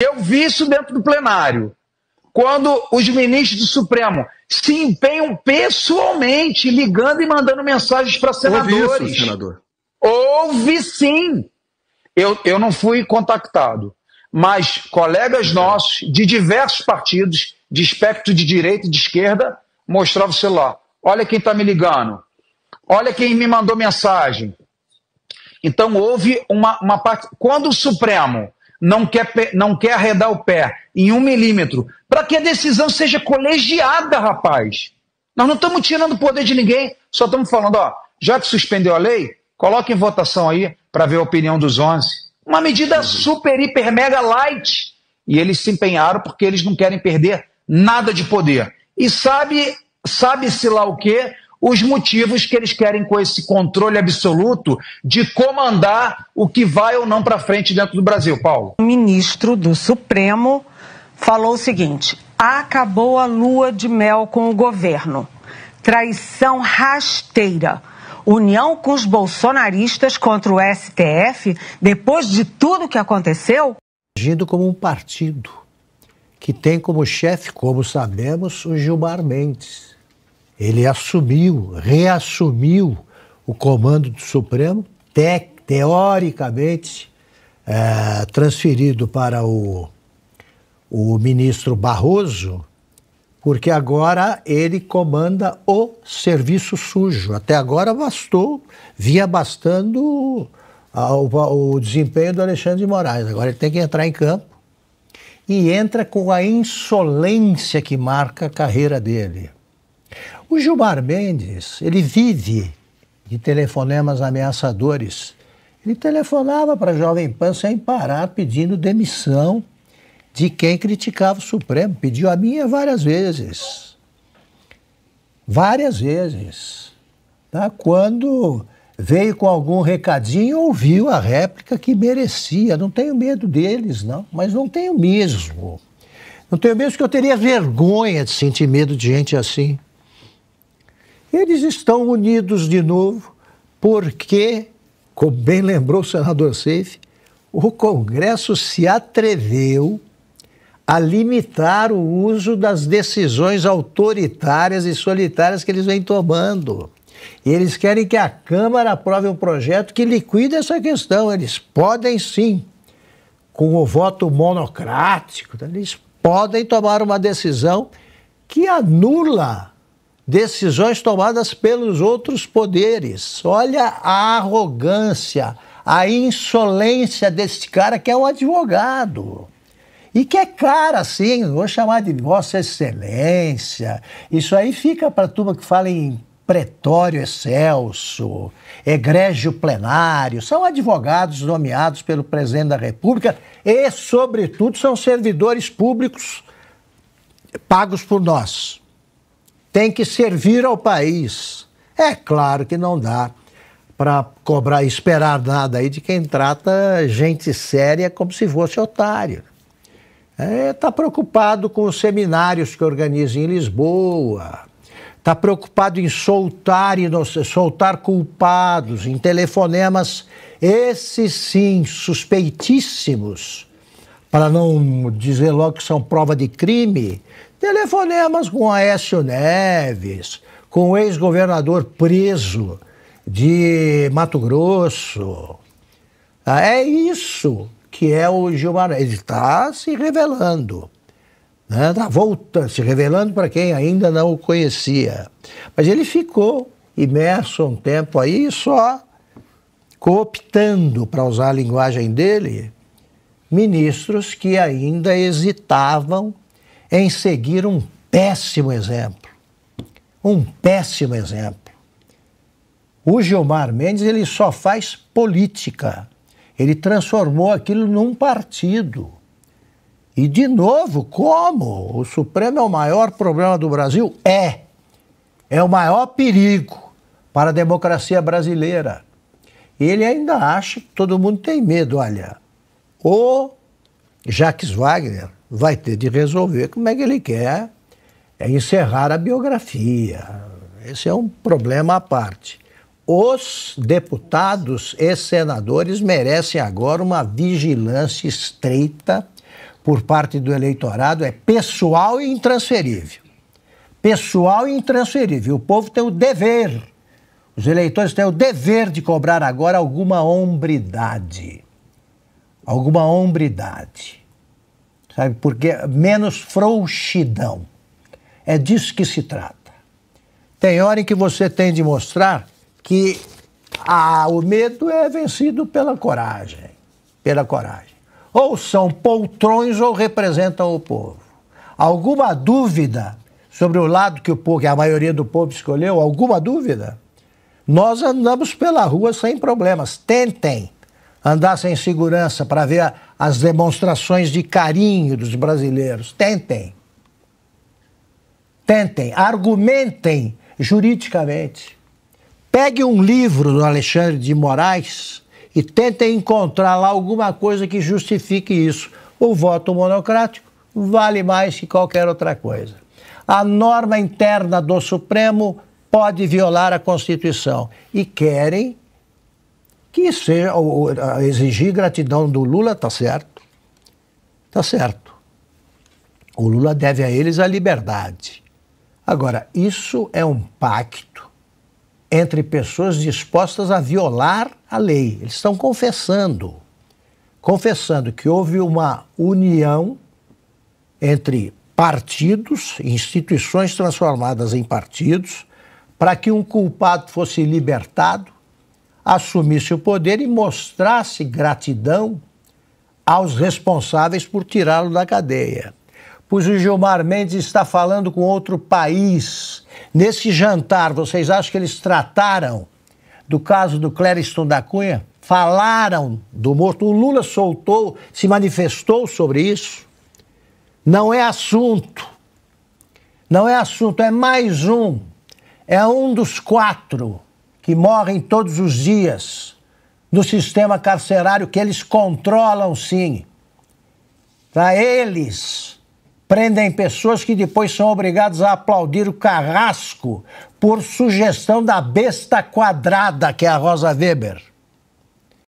Eu vi isso dentro do plenário. Quando os ministros do Supremo se empenham pessoalmente, ligando e mandando mensagens para senadores. Houve isso, senador. Houve sim. Eu, eu não fui contactado, mas colegas nossos de diversos partidos, de espectro de direita e de esquerda, mostravam o celular. Olha quem está me ligando. Olha quem me mandou mensagem. Então houve uma, uma parte. Quando o Supremo não quer, não quer arredar o pé em um milímetro, para que a decisão seja colegiada, rapaz. Nós não estamos tirando o poder de ninguém, só estamos falando, ó, já que suspendeu a lei, coloque em votação aí para ver a opinião dos 11. Uma medida uhum. super, hiper, mega light. E eles se empenharam porque eles não querem perder nada de poder. E sabe, sabe-se lá o quê? os motivos que eles querem com esse controle absoluto de comandar o que vai ou não para frente dentro do Brasil, Paulo. O ministro do Supremo falou o seguinte: acabou a lua de mel com o governo. Traição rasteira. União com os bolsonaristas contra o STF, depois de tudo que aconteceu? Agindo como um partido que tem como chefe, como sabemos, o Gilmar Mendes ele assumiu, reassumiu o comando do Supremo, te, teoricamente é, transferido para o, o ministro Barroso, porque agora ele comanda o serviço sujo. Até agora bastou, vinha bastando o, o desempenho do Alexandre de Moraes. Agora ele tem que entrar em campo e entra com a insolência que marca a carreira dele. O Gilmar Mendes, ele vive de telefonemas ameaçadores. Ele telefonava para a Jovem Pan sem parar, pedindo demissão de quem criticava o Supremo. Pediu a minha várias vezes. Várias vezes. Tá? Quando veio com algum recadinho, ouviu a réplica que merecia. Não tenho medo deles, não, mas não tenho mesmo. Não tenho mesmo que eu teria vergonha de sentir medo de gente assim. Eles estão unidos de novo porque, como bem lembrou o senador Seif, o Congresso se atreveu a limitar o uso das decisões autoritárias e solitárias que eles vêm tomando. E eles querem que a Câmara aprove um projeto que liquide essa questão. Eles podem sim, com o voto monocrático, eles podem tomar uma decisão que anula decisões tomadas pelos outros poderes. Olha a arrogância, a insolência desse cara que é um advogado. E que é cara, assim, vou chamar de Vossa Excelência. Isso aí fica para a turma que fala em pretório excelso, egrégio plenário, são advogados nomeados pelo presidente da República e, sobretudo, são servidores públicos pagos por nós tem que servir ao país. É claro que não dá para cobrar, esperar nada aí de quem trata gente séria como se fosse otário. Está é, tá preocupado com os seminários que organiza em Lisboa, está preocupado em soltar, soltar culpados, em telefonemas, esses sim, suspeitíssimos para não dizer logo que são prova de crime, telefonemas com Aécio Neves, com o ex-governador preso de Mato Grosso. Ah, é isso que é o Gilmar. Ele está se revelando. Né? Tá volta, se revelando para quem ainda não o conhecia. Mas ele ficou imerso um tempo aí só cooptando, para usar a linguagem dele, ministros que ainda hesitavam em seguir um péssimo exemplo. Um péssimo exemplo. O Gilmar Mendes ele só faz política. Ele transformou aquilo num partido. E, de novo, como o Supremo é o maior problema do Brasil? É. É o maior perigo para a democracia brasileira. E ele ainda acha que todo mundo tem medo. Olha, o Jacques Wagner vai ter de resolver como é que ele quer é encerrar a biografia. Esse é um problema à parte. Os deputados e senadores merecem agora uma vigilância estreita por parte do eleitorado, é pessoal e intransferível. Pessoal e intransferível. O povo tem o dever, os eleitores têm o dever de cobrar agora alguma hombridade alguma hombridade, sabe? Porque menos frouxidão. É disso que se trata. Tem hora em que você tem de mostrar que a ah, o medo é vencido pela coragem, pela coragem. Ou são poltrões ou representam o povo. Alguma dúvida sobre o lado que o povo, que a maioria do povo escolheu, alguma dúvida? Nós andamos pela rua sem problemas. Tentem andassem em segurança para ver as demonstrações de carinho dos brasileiros. Tentem. Tentem, argumentem juridicamente. Pegue um livro do Alexandre de Moraes e tentem encontrar lá alguma coisa que justifique isso. O voto monocrático vale mais que qualquer outra coisa. A norma interna do Supremo pode violar a Constituição. E querem que seja, ou, exigir gratidão do Lula, tá certo. Tá certo. O Lula deve a eles a liberdade. Agora, isso é um pacto entre pessoas dispostas a violar a lei. Eles estão confessando. Confessando que houve uma união entre partidos, instituições transformadas em partidos, para que um culpado fosse libertado assumisse o poder e mostrasse gratidão aos responsáveis por tirá-lo da cadeia. Pois o Gilmar Mendes está falando com outro país. Nesse jantar, vocês acham que eles trataram do caso do Clériston da Cunha? Falaram do morto? O Lula soltou, se manifestou sobre isso? Não é assunto. Não é assunto, é mais um. É um dos quatro que morrem todos os dias no sistema carcerário que eles controlam, sim. Para eles, prendem pessoas que depois são obrigados a aplaudir o carrasco por sugestão da besta quadrada que é a Rosa Weber.